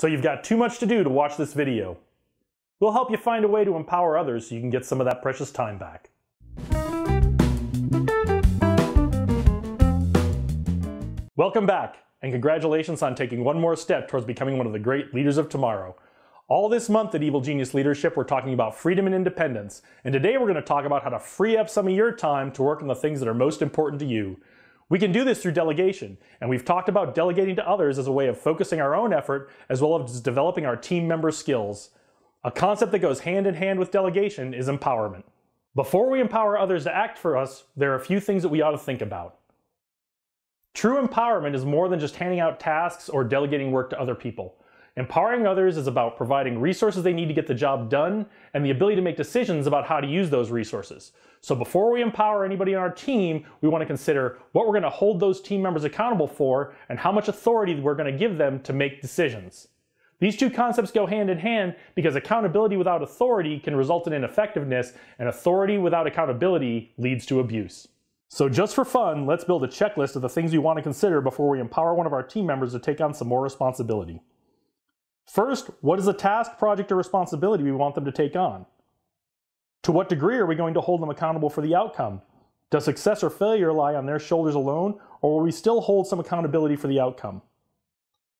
So you've got too much to do to watch this video. We'll help you find a way to empower others so you can get some of that precious time back. Welcome back, and congratulations on taking one more step towards becoming one of the great leaders of tomorrow. All this month at Evil Genius Leadership, we're talking about freedom and independence, and today we're going to talk about how to free up some of your time to work on the things that are most important to you. We can do this through delegation, and we've talked about delegating to others as a way of focusing our own effort as well as developing our team member skills. A concept that goes hand in hand with delegation is empowerment. Before we empower others to act for us, there are a few things that we ought to think about. True empowerment is more than just handing out tasks or delegating work to other people. Empowering others is about providing resources they need to get the job done and the ability to make decisions about how to use those resources. So before we empower anybody on our team, we want to consider what we're going to hold those team members accountable for and how much authority we're going to give them to make decisions. These two concepts go hand in hand because accountability without authority can result in ineffectiveness, and authority without accountability leads to abuse. So just for fun, let's build a checklist of the things we want to consider before we empower one of our team members to take on some more responsibility. First, what is the task, project, or responsibility we want them to take on? To what degree are we going to hold them accountable for the outcome? Does success or failure lie on their shoulders alone, or will we still hold some accountability for the outcome?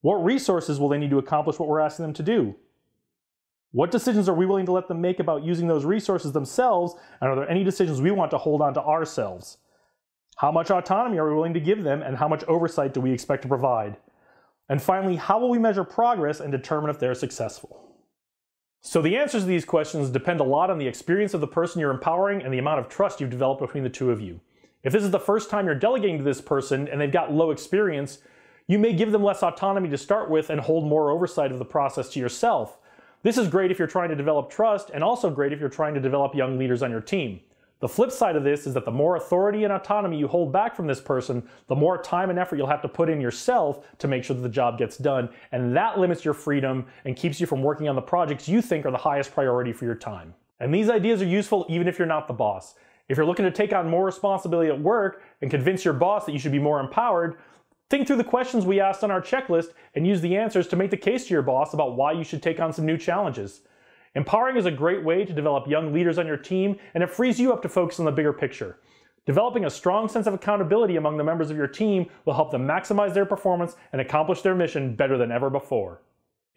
What resources will they need to accomplish what we're asking them to do? What decisions are we willing to let them make about using those resources themselves, and are there any decisions we want to hold on to ourselves? How much autonomy are we willing to give them, and how much oversight do we expect to provide? And finally, how will we measure progress and determine if they're successful? So the answers to these questions depend a lot on the experience of the person you're empowering and the amount of trust you've developed between the two of you. If this is the first time you're delegating to this person and they've got low experience, you may give them less autonomy to start with and hold more oversight of the process to yourself. This is great if you're trying to develop trust and also great if you're trying to develop young leaders on your team. The flip side of this is that the more authority and autonomy you hold back from this person, the more time and effort you'll have to put in yourself to make sure that the job gets done. And that limits your freedom and keeps you from working on the projects you think are the highest priority for your time. And these ideas are useful even if you're not the boss. If you're looking to take on more responsibility at work and convince your boss that you should be more empowered, think through the questions we asked on our checklist and use the answers to make the case to your boss about why you should take on some new challenges. Empowering is a great way to develop young leaders on your team, and it frees you up to focus on the bigger picture. Developing a strong sense of accountability among the members of your team will help them maximize their performance and accomplish their mission better than ever before.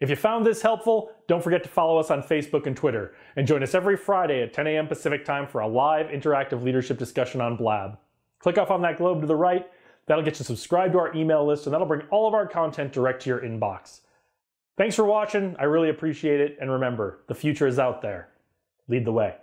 If you found this helpful, don't forget to follow us on Facebook and Twitter, and join us every Friday at 10 a.m. Pacific time for a live interactive leadership discussion on Blab. Click off on that globe to the right, that'll get you subscribed to our email list, and that'll bring all of our content direct to your inbox. Thanks for watching. I really appreciate it. And remember, the future is out there. Lead the way.